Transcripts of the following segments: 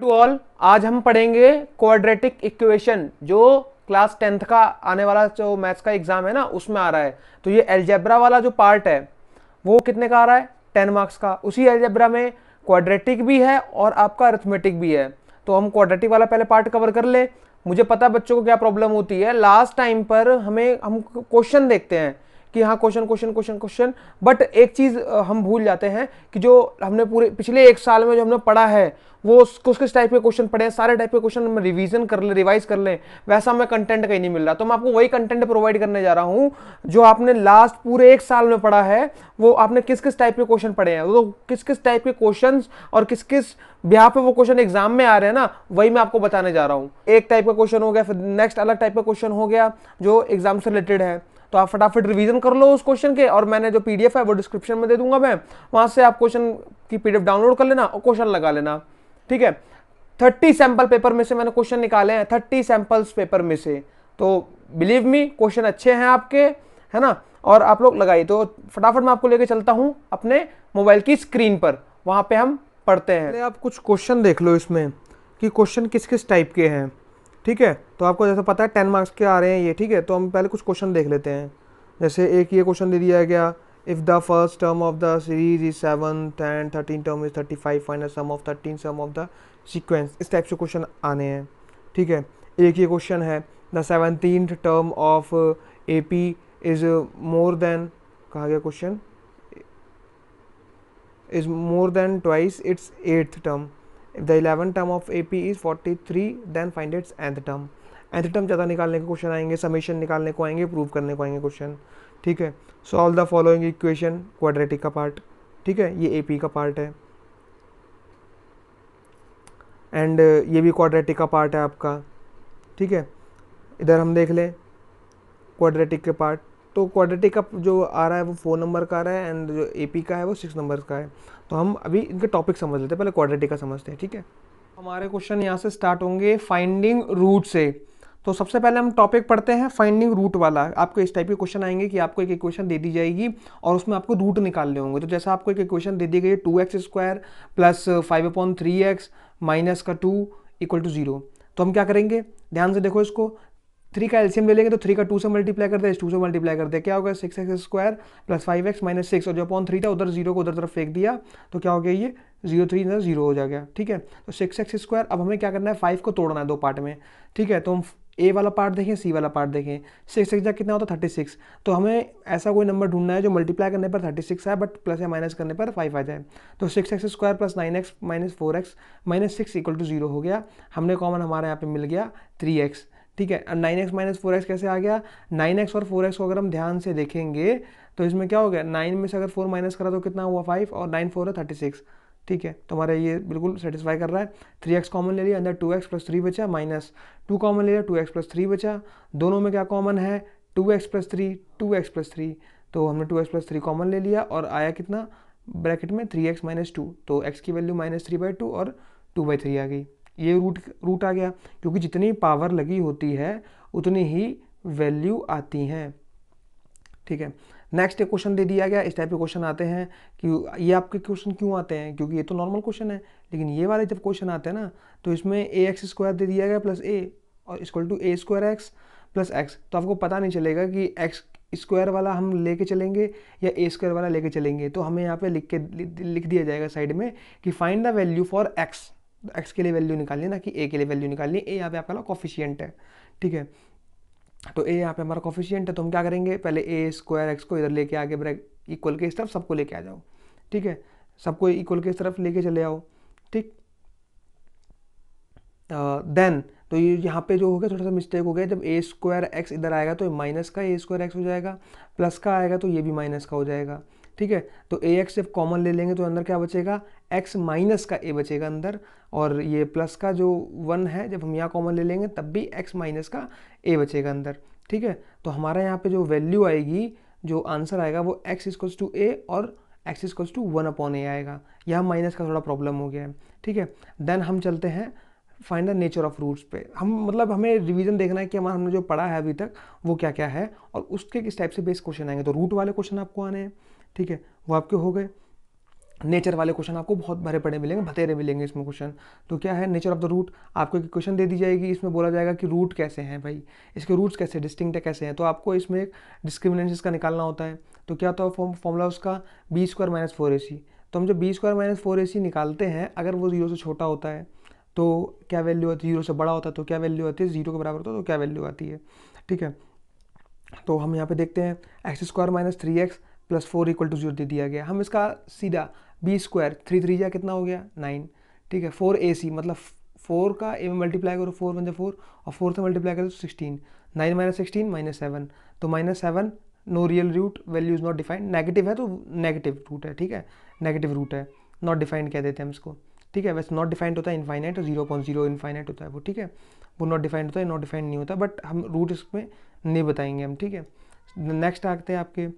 to all आज हम पढ़ेंगे क्वाड्रेटिक इक्वेशन जो क्लास टेंथ का आने वाला जो मैथ्स का एग्जाम है ना उसमें आ रहा है तो ये एल्जेब्रा वाला जो पार्ट है वो कितने का आ रहा है टेन मार्क्स का उसी एल्जेब्रा में क्वाड्रेटिक भी है और आपका अर्थमेटिक भी है तो हम क्वाड्रेटिक वाला पहले पार्ट कवर कर ले मुझे पता है बच्चों को क्या प्रॉब्लम होती है लास्ट टाइम पर हमें हम क्वेश्चन देखते हैं कि हाँ question question question question but एक चीज़ हम भूल जाते हैं कि जो हमने पूरे पिछले एक साल में जो हमने पढ़ा है वो किस किस टाइप के क्वेश्चन पढ़े हैं सारे टाइप के क्वेश्चन हम रिवीजन कर लें रिवाइज कर लें वैसा हमें कंटेंट कहीं नहीं मिल रहा तो मैं आपको वही कंटेंट प्रोवाइड करने जा रहा हूँ जो आपने लास्ट पूरे एक साल में पढ़ा है वो आपने किस किस टाइप के क्वेश्चन पढ़े हैं तो किस किस टाइप के क्वेश्चन और किस किस ब्याह पे वो क्वेश्चन एग्जाम में आ रहे हैं ना वही मैं आपको बताने जा रहा हूँ एक टाइप का क्वेश्चन हो गया फिर नेक्स्ट अलग टाइप का क्वेश्चन हो गया जो एग्जाम से रिलेटेड है तो आप फटाफट रिवीजन कर लो उस क्वेश्चन के और मैंने जो पीडीएफ है वो डिस्क्रिप्शन में दे दूंगा मैं वहाँ से आप क्वेश्चन की पीडीएफ डाउनलोड कर लेना और क्वेश्चन लगा लेना ठीक है थर्टी सैम्पल पेपर में से मैंने क्वेश्चन निकाले हैं थर्टी सैंपल्स पेपर में से तो बिलीव मी क्वेश्चन अच्छे हैं आपके है ना और आप लोग लगाइए तो फटाफट मैं आपको लेके चलता हूँ अपने मोबाइल की स्क्रीन पर वहाँ पे हम पढ़ते हैं आप कुछ क्वेश्चन देख लो इसमें कि क्वेश्चन किस किस टाइप के हैं ठीक है तो आपको जैसे पता है टेन मार्क्स के आ रहे हैं ये ठीक है तो हम पहले कुछ क्वेश्चन देख लेते हैं जैसे एक ये क्वेश्चन दे दिया गया if the first term of the series is seven ten thirteen term is thirty five final sum of thirteen sum of the sequence इस टाइप से क्वेश्चन आने हैं ठीक है एक ये क्वेश्चन है the seventeen term of A P is more than कहा गया question is more than twice its eighth term if the 11th term of AP is 43 then find its nth term nth term ज़्यादा निकालने के question आएंगे summation निकालने को आएंगे prove करने को आएंगे क्वेश्चन ठीक है solve the following equation quadratic का पार्ट ठीक है ये AP का पार्ट है एंड uh, ये भी क्वाड्रेटिक का पार्ट है आपका ठीक है इधर हम देख लें क्वाड्रेटिक के पार्ट तो क्वाड्रेटिक का जो आ रहा है वो फोर नंबर का आ रहा है एंड जो पी का है वो सिक्स नंबर का है तो हम अभी इनके टॉपिक समझ लेते हैं पहले क्वाड्रेटिक का समझते हैं ठीक है हमारे क्वेश्चन यहाँ से स्टार्ट होंगे फाइंडिंग रूट से तो सबसे पहले हम टॉपिक पढ़ते हैं फाइंडिंग रूट वाला आपको इस टाइप के क्वेश्चन आएंगे कि आपको एक इक्वेशन दे दी जाएगी और उसमें आपको रूट निकालने होंगे तो जैसा आपको एक इक्वेशन दे दी गई है two x square plus five upon three x minus का टू इक्वल टू जीरो तो हम क्या करेंगे ध्यान से देखो इसको थ्री का एल्सियम ले लेंगे तो थ्री का टू से मल्टीप्लाई करते हैं टू से मल्टीप्लाई करते हैं क्या होगा six x square plus five x minus six और जो अपॉन थ्री था उधर जीरो को उधर तरफ फेंक दिया तो क्या हो गया ये जीरो थ्री इधर जीरो हो जाएगा ठीक है तो सिक्स एक्स स्क्वायर अब हमें क्या करना है फाइव को तोड़ना है दो पार्ट में ठीक है तो हम ए वाला पार्ट देखें सी वाला पार्ट देखें सिक्स एक्स कितना होता है थर्टी सिक्स तो हमें ऐसा कोई नंबर ढूंढना है जो मल्टीप्लाई करने पर थर्टी सिक्स बट प्लस या माइनस करने पर फाइव आ जाए तो six x square plus nine x minus four x minus six equal to zero हो गया हमने कॉमन हमारे यहाँ पे मिल गया थ्री एक्स ठीक है nine x minus four x कैसे आ गया नाइन एक्स और फोर एक्स को अगर हम ध्यान से देखेंगे तो इसमें क्या हो गया नाइन में से अगर फोर माइनस करा तो कितना हुआ फाइव और नाइन फोर है थर्टी सिक्स ठीक है तो हमारा ये बिल्कुल सेटिस्फाई कर रहा है थ्री एक्स कॉमन ले लिया अंदर टू एक्स प्लस थ्री बचा माइनस टू कॉमन ले लिया टू एक्स प्लस थ्री बचा दोनों में क्या कॉमन है two x plus three two x plus three तो हमने two x plus three common ले लिया और आया कितना ब्रैकेट में थ्री एक्स माइनस टू तो एक्स की value minus three by two और टू बाई थ्री आ गई ये रूट रूट आ गया क्योंकि जितनी पावर लगी होती है उतनी ही वैल्यू आती हैं ठीक है नेक्स्ट एक क्वेश्चन दे दिया गया इस टाइप के क्वेश्चन आते हैं कि ये आपके क्वेश्चन क्यों आते हैं क्योंकि ये तो नॉर्मल क्वेश्चन है लेकिन ये वाले जब क्वेश्चन आते हैं ना तो इसमें ए एक्स स्क्वायर दे दिया गया प्लस ए और equal to A square x plus x तो आपको पता नहीं चलेगा कि एक्स स्क्वायर वाला हम लेके चलेंगे या ए स्क्वायर वाला लेके चलेंगे तो हमें यहाँ पे लिख के लिख दिया जाएगा साइड में कि find the value for x x के लिए वैल्यू निकालनी ना कि ए के लिए वैल्यू निकालनी ए यहाँ पे आपका ना कॉफिशियंट है ठीक है तो ए यहाँ पे हमारा कॉफिशियंट है तो हम क्या करेंगे पहले ए स्क्वायर एक्स को इधर लेके आगे ब्रेक इक्वल के इस तरफ सबको लेके आ जाओ ठीक है सबको इक्वल के इस तरफ लेके चले आओ ठीक देन uh, तो ये यहाँ पे जो हो गया थोड़ा सा मिस्टेक हो गया जब ए स्क्वायर एक्स इधर आएगा तो माइनस का ए स्क्वायर एक्स हो जाएगा प्लस का आएगा तो ये भी माइनस का हो जाएगा ठीक है तो ए एक्स जब कॉमन ले लेंगे तो अंदर क्या बचेगा एक्स माइनस का ए बचेगा अंदर और ये प्लस का जो वन है जब हम यहाँ कॉमन ले लेंगे तब भी एक्स माइनस का ए बचेगा अंदर ठीक है तो हमारा यहाँ पे जो वैल्यू आएगी जो आंसर आएगा वो एक्स इक्वल्स टू ए और x equals to one upon A आएगा यह माइनस का थोड़ा प्रॉब्लम हो गया है ठीक है देन हम चलते हैं find the nature of roots पे हम मतलब हमें रिवीजन देखना है कि हमारा हमने जो पढ़ा है अभी तक वो क्या क्या है और उसके किस टाइप से बेस क्वेश्चन आएंगे तो रूट वाले क्वेश्चन आपको आने हैं ठीक है वो आपके हो गए नेचर वाले क्वेश्चन आपको बहुत भरे पड़े मिलेंगे भतेरे मिलेंगे इसमें क्वेश्चन तो क्या है नेचर ऑफ द रूट आपको एक क्वेश्चन दे दी जाएगी इसमें बोला जाएगा कि रूट कैसे हैं भाई इसके रूट्स कैसे डिस्टिंक्ट कैसे हैं तो आपको इसमें एक डिस्क्रिमिनेशन का निकालना होता है तो क्या होता है फॉर्मूला उसका बी स्क्वायर माइनस फोर ए सी तो हम जब बी स्क्वायर माइनस फोर ए सी निकालते हैं अगर वो जीरो से छोटा होता है तो क्या वैल्यू आती है जीरो से बड़ा होता है तो क्या वैल्यू आती है जीरो के बराबर होता है तो क्या वैल्यू आती है ठीक है तो हम यहाँ पे देखते हैं x square minus three x plus four equal to zero दे दिया गया हम इसका सीधा बी स्क्वायर थ्री थ्री जा कितना हो गया नाइन ठीक है फोर ए सी मतलब फोर का ए में मल्टीप्लाई करो फोर वन फोर और फोर से मल्टीप्लाई करो तो sixteen nine minus sixteen minus seven तो minus seven no real root value is not defined negative है तो नेगेटिव रूट है ठीक है नेगेटिव रूट है नॉट डिफाइंड कह देते हैं हम इसको ठीक है वैसे नॉट डिफाइंड होता है इनफाइनाइट और जीरो पॉइंट जीरो इनफाइनाइट होता है वो ठीक है वो नॉट डिफाइंड होता है नॉट डिफाइंड नहीं होता बट हम रूट इसमें नहीं बताएंगे हम ठीक है नेक्स्ट आते हैं आपके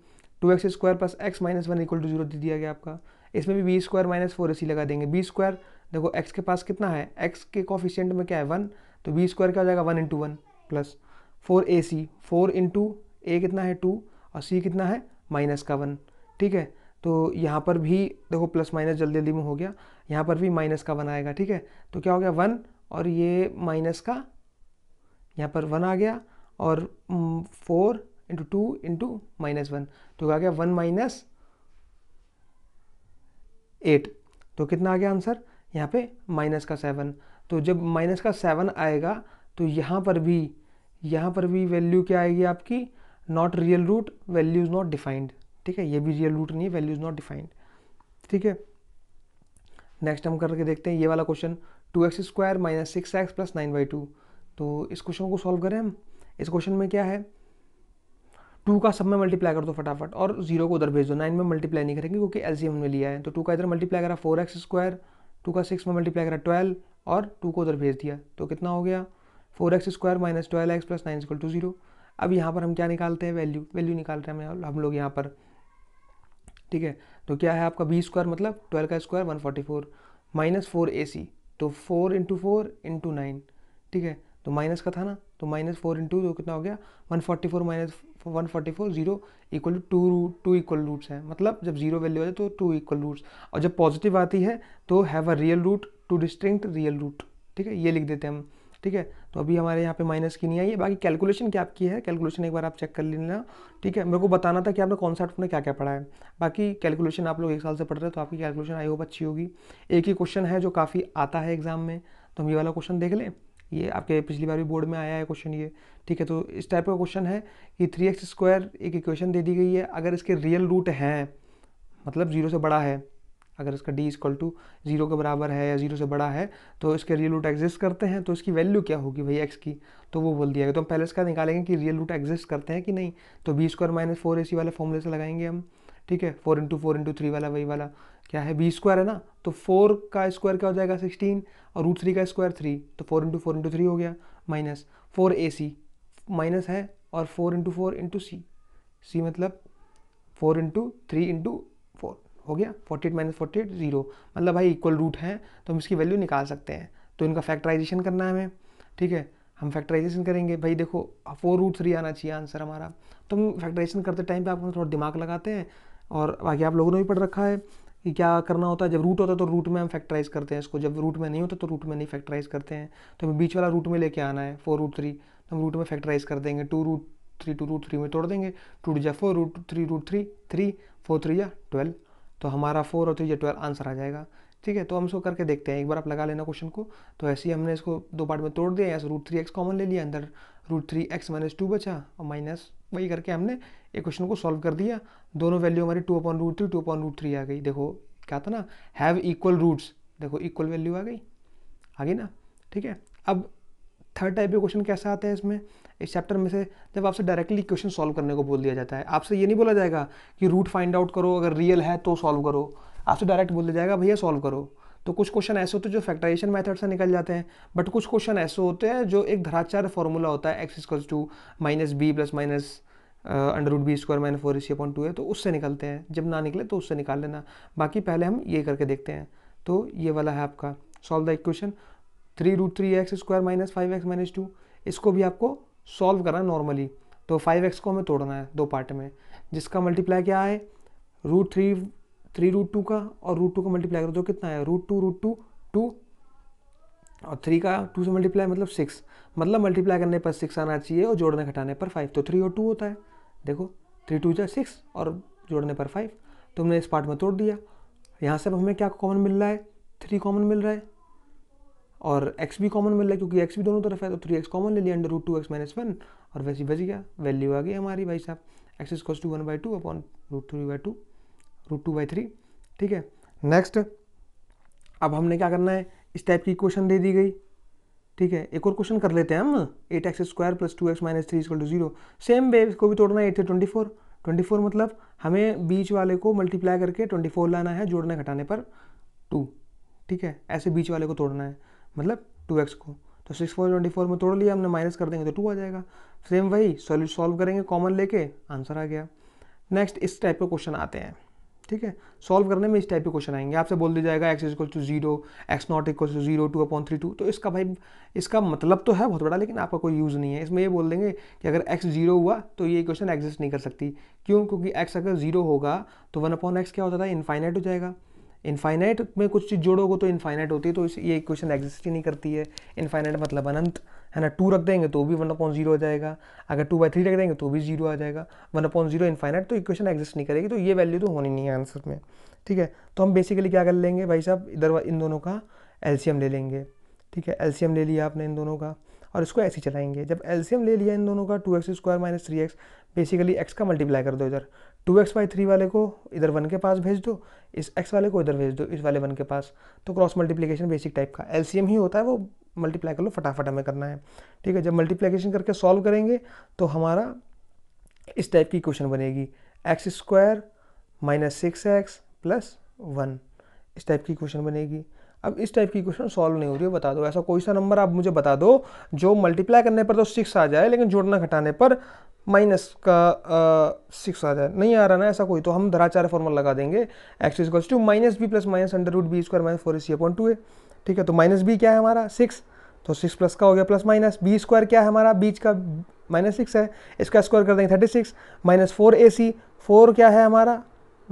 two x square plus x minus one equal to zero दे दिया गया आपका इसमें भी B square minus four C लगा देंगे बी स्क्वायर देखो एक्स के पास कितना है एक्स के कॉफिशियंट में क्या है वन तो बी स्क्वायर क्या हो जाएगा one into one plus four ए सी फोर इंटू ए कितना है टू और सी कितना है माइनस का वन ठीक है तो यहाँ पर भी देखो प्लस माइनस जल्दी जल्दी में हो गया यहाँ पर भी माइनस का वन आएगा ठीक है तो क्या हो गया वन और ये माइनस का यहाँ पर वन आ गया और four hmm, into two into minus one तो आ गया वन माइनस एट तो कितना आ गया आंसर यहाँ पे माइनस का सेवन तो जब माइनस का सेवन आएगा तो यहाँ पर भी यहाँ पर भी वैल्यू क्या आएगी आपकी not real root value is not defined ठीक है ये भी रियल रूट नहीं है वैल्यू इज़ नॉट डिफाइंड ठीक है नेक्स्ट हम करके देखते हैं ये वाला question two x square minus six x plus nine by two तो इस क्वेश्चन को सॉल्व करें हम इस क्वेश्चन में क्या है टू का सब में मल्टीप्लाई कर दो फटाफट और जीरो को उधर भेज दो नाइन में मल्टीप्लाई नहीं करेंगे क्योंकि एल हमने लिया है तो टू का इधर मल्टीप्लाई करा फोर एक्स स्क्वायर टू का सिक्स में मल्टीप्लाई करा ट्वेल्व और टू को उधर भेज दिया तो कितना हो गया four x square minus twelve x plus nine equal to zero अब यहाँ पर हम क्या निकालते हैं वैल्यू वैल्यू निकालते हैं हम लोग यहाँ पर ठीक है तो क्या है आपका बी स्क्वायर मतलब ट्वेल्व का square one forty four minus four ए सी तो four into four into nine ठीक है तो माइनस का था ना तो माइनस फोर इंटू तो कितना हो गया one forty four minus one forty four zero equal to two root two equal roots हैं मतलब जब जीरो वैल्यू आ है तो टू इक्वल रूट्स और जब पॉजिटिव आती है तो have a real root two distinct real root ठीक है ये लिख देते हैं हम ठीक है तो अभी हमारे यहाँ पे माइनस की नहीं आई है बाकी कैलकुलेशन क्या आपकी है कैलकुलेशन एक बार आप चेक कर लेना ठीक है मेरे को बताना था कि आपने कॉन्सेप्ट आपने क्या क्या पढ़ा है बाकी कैलकुलेशन आप लोग एक साल से पढ़ रहे हो तो आपकी कैलकुलेशन आई होप अच्छी होगी एक ही क्वेश्चन है जो काफ़ी आता है एग्जाम में तो हम ये वाला क्वेश्चन देख लें ये आपके पिछली बार भी बोर्ड में आया है क्वेश्चन ये ठीक है तो इस टाइप का क्वेश्चन है कि थ्री एक्स स्क्वायर एक इक्वेशन दे दी गई है अगर इसके रियल रूट हैं मतलब ज़ीरो से बड़ा है अगर इसका डी इक्वल टू जीरो के बराबर है या जीरो से बड़ा है तो इसके रियल रूट एग्जिस्ट करते हैं तो इसकी वैल्यू क्या होगी भाई एक्स की तो वो बोल दिया गया तो हम पहले इसका निकालेंगे कि रियल रूट एग्जिस्ट करते हैं कि नहीं तो बी स्क्वायर माइनस फोर ए सी वाले फॉर्मूले से लगाएंगे हम ठीक है four into four into three वाला वही वाला क्या है बी स्क्वायर है ना तो फोर का स्क्वायर क्या हो जाएगा सिक्सटीन और रूट थ्री का स्क्वायर थ्री तो four into four into three हो गया माइनस फोर ए सी माइनस है और four into four into C C मतलब four into three into four हो गया forty eight minus forty eight zero मतलब भाई इक्वल रूट है तो हम इसकी वैल्यू निकाल सकते हैं तो इनका फैक्टराइजेशन करना है हमें ठीक है हम फैक्टराइजेशन करेंगे भाई देखो फोर रूट थ्री आना चाहिए आंसर हमारा तो हम फैक्टराइजेशन करते टाइम पे आपको थोड़ा दिमाग लगाते हैं और बाकी आप लोगों ने भी पढ़ रखा है कि क्या करना होता है जब रूट होता है तो रूट में हम फैक्टराइज करते हैं इसको जब रूट में नहीं होता तो रूट में नहीं फैक्टराइज करते हैं तो हमें बीच वाला रूट में लेके आना है फोर रूट थ्री तो हम रूट में फैक्टराइज कर देंगे two root three two root three में तोड़ देंगे टू टू जा four root three root three three four three या ट्वेल्व तो हमारा फोर और थ्री या ट्वेल्व आंसर आ जाएगा ठीक है तो हम इसको करके देखते हैं एक बार आप लगा लेना क्वेश्चन को तो ऐसे ही हमने इसको दो पार्ट में तोड़ दिया ऐसे रूट थ्री एक्स कॉमन ले लिया अंदर root three x minus two बचा और माइनस वही करके हमने एक क्वेश्चन को सॉल्व कर दिया दोनों वैल्यू हमारी two upon root three two upon root three आ गई देखो क्या था ना हैव इक्वल रूट्स देखो इक्वल वैल्यू आ गई आ गई ना ठीक है अब थर्ड टाइप के क्वेश्चन कैसा आता है इसमें इस चैप्टर में से जब आपसे डायरेक्टली क्वेश्चन सॉल्व करने को बोल दिया जाता है आपसे ये नहीं बोला जाएगा कि रूट फाइंड आउट करो अगर रियल है तो सॉल्व करो आपसे डायरेक्ट बोल दिया जाएगा भैया सॉल्व करो तो कुछ क्वेश्चन ऐसे होते हैं जो फैक्टराइजेशन मेथड से निकल जाते हैं बट कुछ क्वेश्चन ऐसे होते हैं जो एक धराचार फॉर्मूला होता है x equals to minus B plus minus under root B square minus four इसी अपॉइंट टू है तो उससे निकलते हैं जब ना निकले तो उससे निकाल लेना बाकी पहले हम ये करके देखते हैं तो ये वाला है आपका solve the equation three root three x square minus five x minus two इसको भी आपको सॉल्व करना है नॉर्मली तो फाइव एक्स को हमें तोड़ना है दो पार्ट में जिसका मल्टीप्लाई क्या है root three three root two का और रूट टू का मल्टीप्लाई करो तो कितना आया root two root two two और थ्री का टू से मल्टीप्लाई मतलब सिक्स मतलब मल्टीप्लाई करने पर सिक्स आना चाहिए और जोड़ने घटाने पर फाइव तो थ्री और टू होता है देखो थ्री टू जो सिक्स और जोड़ने पर फाइव तो हमने इस पार्ट में तोड़ दिया यहाँ से अब हमें क्या कॉमन मिल रहा है थ्री कॉमन मिल रहा है और एक्स भी कॉमन मिल रहा है क्योंकि एक्स भी दोनों तरफ है तो थ्री एक्स कॉमन ले लिया under root two x minus one और वैसे बच गया वैल्यू आ गई हमारी भाई साहब x is cos to one by two upon root three by two root two by three ठीक है नेक्स्ट अब हमने क्या करना है इस टाइप की क्वेश्चन दे दी गई ठीक है एक और क्वेश्चन कर लेते हैं हम eight x square plus two x minus three equal to zero same way इसको भी तोड़ना है एट से ट्वेंटी फोर ट्वेंटी फोर मतलब हमें बीच वाले को मल्टीप्लाई करके ट्वेंटी फोर लाना है जोड़ने घटाने पर टू ठीक है ऐसे बीच वाले को तोड़ना है मतलब टू एक्स को तो सिक्स फोर ट्वेंटी फोर में तोड़ लिया हमने माइनस कर देंगे तो टू आ जाएगा सेम वही सॉल्व सॉल्व करेंगे कॉमन लेके आंसर आ गया नेक्स्ट इस टाइप के क्वेश्चन आते हैं ठीक है सॉल्व करने में इस टाइप के क्वेश्चन आएंगे आपसे बोल दिया जाएगा x equal to zero x not equal to zero two upon three two तो इसका भाई इसका मतलब तो है बहुत बड़ा लेकिन आपका कोई यूज़ नहीं है इसमें ये बोल देंगे कि अगर एक्स जीरो हुआ तो ये क्वेश्चन एग्जिस्ट नहीं कर सकती क्यों क्योंकि एक्स अगर जीरो होगा तो वन अपॉन एक्स क्या होता था इन्फाइनाइट हो जाएगा इन्फाइनाइट में कुछ चीज़ जोड़ोगे तो इन्फाइनाइट होती है तो इस ये क्वेश्चन एग्जिस्ट ही नहीं करती है इन्फाइनाइट मतलब अनंत है ना टू रख देंगे तो भी वन अपॉइंट जीरो आ जाएगा अगर टू बाई थ्री रख देंगे तो भी जीरो आ जाएगा वन अपॉइंट जीरो इनफाइनाइट तो इक्वेशन एग्जिस्ट नहीं करेगी तो ये वैल्यू तो होनी नहीं है आंसर में ठीक है तो हम बेसिकली क्या कर लेंगे भाई साहब इधर इन दोनों का एल्शियम ले लेंगे ठीक है एल्शियम ले लिया आपने इन दोनों का और इसको ऐसे चलाएंगे जब एल्शियम ले लिया इन दोनों का two x square minus three x basically x का मल्टीप्लाई कर दो इधर टू एक्स बाई थ्री वाले को इधर वन के पास भेज दो इस एक्स वाले को इधर भेज दो इस वाले वन के पास तो क्रॉस मल्टीप्लीकेशन बेसिक टाइप का एलसीएम ही होता है वो मल्टीप्लाई कर लो फटाफट हमें करना है ठीक है जब मल्टीप्लीकेशन करके सॉल्व करेंगे तो हमारा इस टाइप की क्वेश्चन बनेगी x square minus six x plus one इस टाइप की क्वेश्चन बनेगी अब इस टाइप की क्वेश्चन सॉल्व नहीं हो रही है बता दो ऐसा कोई सा नंबर आप मुझे बता दो जो मल्टीप्लाई करने पर तो सिक्स आ जाए लेकिन जोड़ना घटाने पर माइनस का सिक्स आ जाए नहीं आ रहा ना ऐसा कोई तो हम धराचार्य फॉर्मूला लगा देंगे x is to minus B plus minus under root B square minus four A c upon two a ठीक है तो माइनस बी क्या है हमारा सिक्स तो सिक्स प्लस का हो गया प्लस माइनस बी स्क्वायर क्या है हमारा बीच का माइनस सिक्स है इसका स्क्वायर कर देंगे थर्टी सिक्स माइनस फोर ए सी फोर क्या है हमारा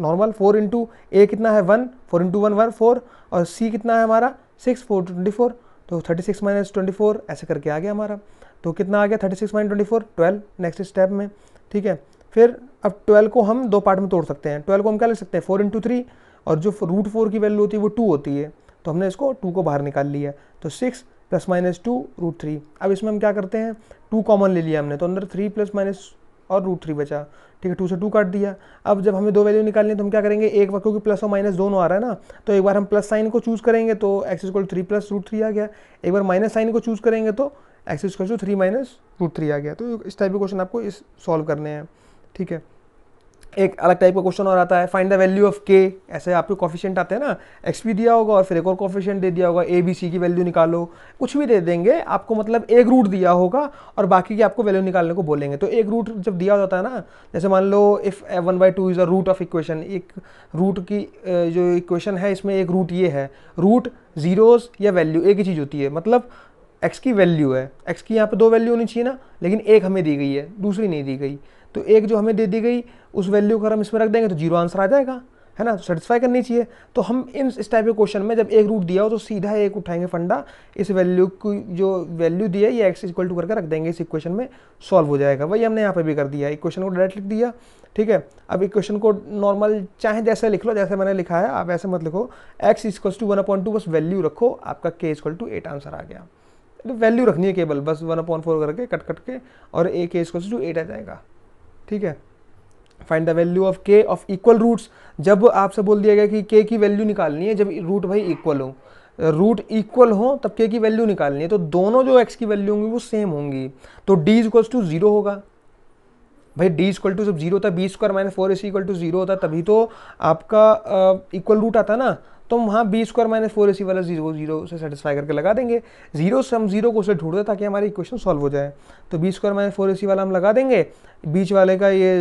नॉर्मल फोर इंटू ए कितना है one four into one one four और सी कितना है हमारा सिक्स फोर ट्वेंटी फोर तो thirty six minus twenty four ऐसे करके आ गया हमारा तो कितना आ गया thirty six minus twenty four twelve next step में ठीक है फिर अब ट्वेल्व को हम दो पार्ट में तोड़ सकते हैं ट्वेल्व को हम क्या ले सकते हैं फोर इंटू थ्री और जो रूट फोर की वैल्यू होती है वो टू होती है तो हमने इसको टू को बाहर निकाल लिया तो six plus minus two root three अब इसमें हम क्या करते हैं टू कॉमन ले लिया हमने तो अंदर थ्री प्लस माइनस और रूट थ्री बचा ठीक है टू से टू काट दिया अब जब हमें दो वैल्यू निकालनी है तो हम क्या करेंगे एक बार क्योंकि प्लस और माइनस दोनों आ रहा है ना तो एक बार हम प्लस साइन को चूज़ करेंगे तो x equal three plus root three आ गया एक बार माइनस साइन को चूज़ करेंगे तो x equal to three minus root three आ गया तो इस टाइप के क्वेश्चन आपको इस सॉल्व करने हैं ठीक है एक अलग टाइप का क्वेश्चन और आता है फाइंड द वैल्यू ऑफ के ऐसे आपके कॉफिशेंट आते हैं ना एक्स भी दिया होगा और फिर एक और कॉफिशेंट दे दिया होगा ए बी सी की वैल्यू निकालो कुछ भी दे देंगे आपको मतलब एक रूट दिया होगा और बाकी की आपको वैल्यू निकालने को बोलेंगे तो एक रूट जब दिया जाता है ना जैसे मान लो if one by two is a root of equation एक रूट की जो इक्वेशन है इसमें एक रूट ये है रूट ज़ीरोज या वैल्यू एक ही चीज़ होती है मतलब एक्स की वैल्यू है एक्स की यहाँ पर दो वैल्यू होनी चाहिए ना लेकिन एक हमें दी गई है दूसरी नहीं दी गई तो एक जो हमें दे दी गई उस वैल्यू को अगर हम इसमें रख देंगे तो जीरो आंसर आ जाएगा है ना सेटिस्फाई करनी चाहिए तो हम इन इस टाइप के क्वेश्चन में जब एक रूट दिया हो तो सीधा एक उठाएंगे फंडा इस वैल्यू की जो वैल्यू दी है ये एक्स इक्वल टू करके रख देंगे इस इक्वेशन में सॉल्व हो जाएगा वही हमने यहाँ पे भी कर दिया इक्वेशन को डायरेक्ट लिख दिया ठीक है अब इक्वेशन को नॉर्मल चाहे जैसे लिख लो जैसे मैंने लिखा है आप ऐसे मत लिखो x equal to one upon two बस वैल्यू रखो आपका k equal to eight answer आ गया तो वैल्यू रखनी है केवल बस वन अपॉइंट फोर करके कट कट के और ए के इक्वल टू एट आ जाएगा ठीक है find the value of k of equal roots जब आपसे बोल दिया गया कि के की वैल्यू निकालनी है जब रूट भाई इक्वल हो रूट इक्वल हो तब के की वैल्यू निकालनी है तो दोनों जो एक्स की वैल्यू होंगी वो सेम होंगी तो डी इक्वल्स टू जीरो होगा भाई डी इक्वल टू जब जीरो होता है b square minus four a c equal to zero होता तभी तो आपका इक्वल uh, रूट आता ना तो हम वहाँ बी स्क्वायर माइनस फोर ए सी वाला जीरो जीरो से सेटिस्फाई करके लगा देंगे जीरो से हम जीरो को उसे ढूंढ दें ताकि हमारी इक्वेशन सॉल्व हो जाए तो बी स्क्वायर माइनस फोर ए सी वाला हम लगा देंगे बीच वाले का ये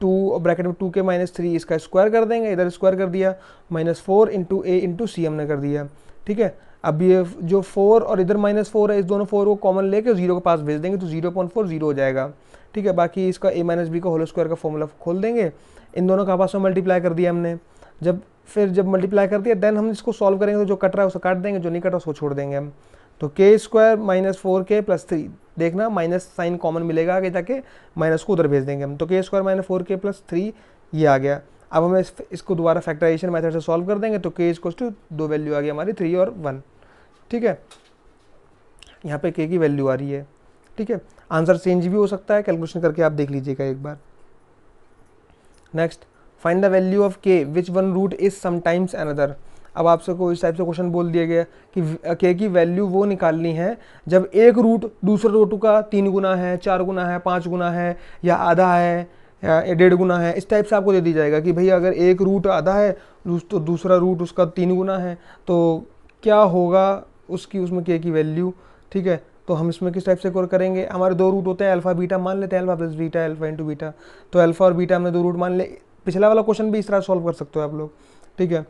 टू और ब्रैकेट में टू के माइनस थ्री इसका स्क्वायर कर देंगे इधर स्क्वायर कर दिया minus four into a into c हमने कर दिया ठीक है अब ये जो फोर और इधर माइनस फोर है इस दोनों फोर को कॉमन लेके जीरो के पास भेज देंगे तो जीरो पॉइंट फोर जीरो हो जाएगा ठीक है बाकी इसका ए माइनस बी का होल स्क्वायर का फॉर्मूला खोल देंगे इन दोनों का आपस में मल्टीप्लाई कर दिया हमने जब फिर जब मल्टीप्लाई कर दिया देन हम इसको सॉल्व करेंगे तो जो कट रहा है उसे काट देंगे जो नहीं कट रहा उसको छोड़ देंगे हम तो k square minus four k plus three देखना माइनस साइन कॉमन मिलेगा आगे जाके माइनस को उधर भेज देंगे हम तो k square minus four k plus three ये आ गया अब हम इसको दोबारा फैक्टराइजेशन मैथड से सॉल्व कर देंगे तो के इज टू दो वैल्यू आ गई हमारी थ्री और वन ठीक है यहाँ पे के की वैल्यू आ रही है ठीक है आंसर चेंज भी हो सकता है कैलकुलेशन करके आप देख लीजिएगा एक बार next find the value of k which one root is sometimes another अब आपसे को इस टाइप से क्वेश्चन बोल दिया गया कि के की वैल्यू वो निकालनी है जब एक रूट दूसरे रूट का तीन गुना है चार गुना है पाँच गुना है या आधा है या डेढ़ गुना है इस टाइप से आपको दे दी जाएगा कि भैया अगर एक रूट आधा है तो दूसरा रूट उसका तीन गुना है तो क्या होगा उसकी उसमें के की वैल्यू ठीक है तो हम इसमें किस टाइप से कोर करेंगे हमारे दो रूट होते हैं अल्फा बीटा मान लेते हैं alpha plus beta alpha into beta तो अल्फा और बीटा हमने दो रूट मान ले पिछला वाला क्वेश्चन भी इस तरह सॉल्व कर सकते हो आप लोग ठीक है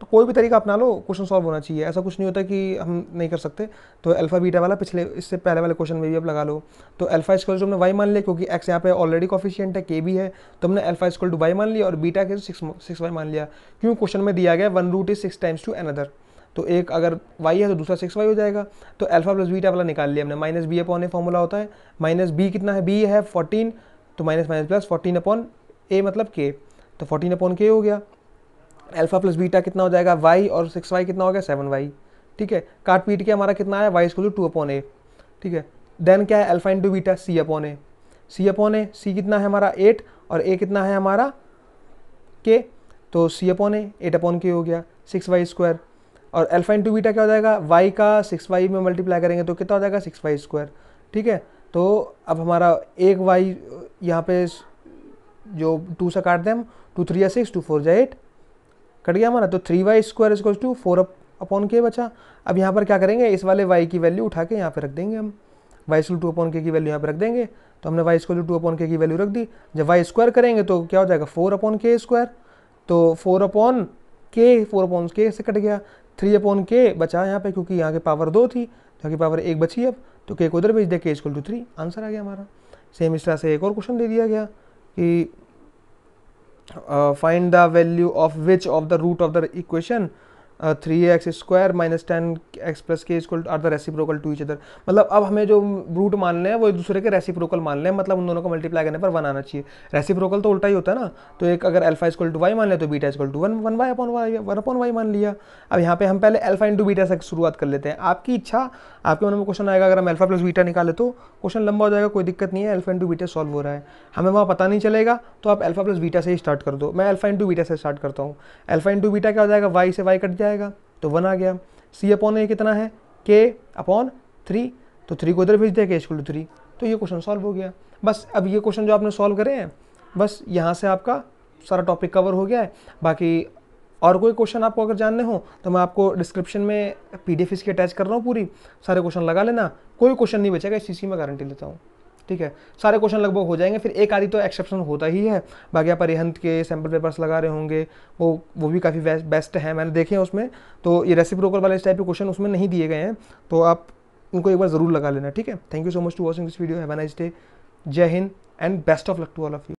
तो कोई भी तरीका अपना लो क्वेश्चन सॉल्व होना चाहिए ऐसा कुछ नहीं होता कि हम नहीं कर सकते तो अल्फा बीटा वाला पिछले इससे पहले वाले क्वेश्चन में भी आप लगा लो तो अल्फा स्क्वल जो हमने वाई मान लिया क्योंकि एक्स यहाँ पे ऑलरेडी कॉफिशियंट है के भी है तो हमने अल्फा स्क्वल टू वाई मान लिया और बीटा के सिक्स सिक्स वाई मान लिया क्यों क्वेश्चन में दिया गया one root is six times to another तो एक अगर वाई है तो दूसरा सिक्स वाई हो जाएगा तो अल्फा प्लस बीटा वाला निकाल लिया हमने minus b upon a formula होता है माइनस बी कितना है बी है फोर्टीन तो minus minus plus fourteen upon a मतलब के तो फोर्टीन अपॉन के हो गया अल्फा प्लस बीटा कितना हो जाएगा वाई और सिक्स वाई कितना हो गया सेवन वाई ठीक है काट पीट के हमारा कितना आया y square two upon a ठीक है देन क्या है alpha into beta c upon a c upon a c कितना है हमारा एट और ए कितना है हमारा के तो c upon a eight upon k हो गया सिक्स वाई स्क्वायर और अल्फा इंटू बीटा क्या हो जाएगा वाई का सिक्स वाई में मल्टीप्लाई करेंगे तो कितना हो जाएगा सिक्स वाई स्क्वायर ठीक है तो अब हमारा एक वाई यहाँ पे जो टू से काट दें हम टू थ्री या सिक्स टू फोर या एट कट गया हमारा तो थ्री वाई स्क्वायर इसको टू फोर अपॉन के बचा अब यहाँ पर क्या करेंगे इस वाले वाई की वैल्यू उठा के यहाँ पर रख देंगे हम वाई स्कूल टू अपॉन के की वैल्यू यहाँ पर रख देंगे तो हमने वाई स्क्वायर टू अपॉन के की वैल्यू रख दी जब वाई स्क्वायर करेंगे तो क्या हो जाएगा फोर अपॉन के स्क्वायर तो four upon k four upon k से कट गया थ्री अपॉन के बचा यहाँ पर क्योंकि यहाँ की पावर दो थी यहाँ की पावर एक बची अब तो के को उधर भेज दिया k equal to three answer आ गया हमारा सेम इस तरह से एक और क्वेश्चन दे दिया गया he uh, find the value of which of the root of the equation three x square minus ten x plus k equal are the reciprocal to each other मतलब अब हमें जो रूट मान लें वो एक दूसरे के रेसिप्रोकल मान लें मतलब उन दोनों को मल्टीप्लाई करने पर वन आना चाहिए रेसिप्रोकल तो उल्टा ही होता है ना तो एक अगर अल्फा इक्वल टू वाई मान लें तो beta equal to one one y upon y one upon y मान लिया अब यहाँ पे हम पहले अल्फा इंटू बीटा से शुरुआत कर लेते हैं आपकी इच्छा आपके मन में क्वेश्चन आएगा अगर हम अल्फा प्लस बीटा निकाले तो क्वेश्चन लंबा हो जाएगा कोई दिक्कत नहीं है अल्फा इंटू बीटा सॉल्व हो रहा है हमें वहाँ पता नहीं चलेगा तो आप अल्फा प्लस बीटा से ही स्टार्ट कर दो मैं अल्फा इंटू बीटा से स्टार्ट करता हूँ अल्फा इंटू बीटा क्या हो जाएगा वाई से वाई कट जाएगा जाएगा तो वन आ गया सी अपॉन ए कितना है के अपॉन थ्री तो थ्री को उधर भेज दिया के स्कूल टू थ्री तो ये क्वेश्चन सॉल्व हो गया बस अब ये क्वेश्चन जो आपने सॉल्व करे हैं बस यहाँ से आपका सारा टॉपिक कवर हो गया है बाकी और कोई क्वेश्चन आपको अगर जानने हो तो मैं आपको डिस्क्रिप्शन में पी डी इसकी अटैच कर रहा हूँ पूरी सारे क्वेश्चन लगा लेना कोई क्वेश्चन नहीं बचेगा इस चीज़ की मैं गारंटी लेता हूँ ठीक है सारे क्वेश्चन लगभग हो जाएंगे फिर एक आदि तो एक्सेप्शन होता ही है बाकी आप अरिहंत के सैम्पल पेपर्स लगा रहे होंगे वो वो भी काफ़ी बेस्ट है मैंने देखे हैं उसमें तो ये रेसिप्रोकल वाले इस टाइप के क्वेश्चन उसमें नहीं दिए गए हैं तो आप उनको एक बार ज़रूर लगा लेना ठीक है thank you so much to watching this video have a nice day Jai Hind and best of luck to all of you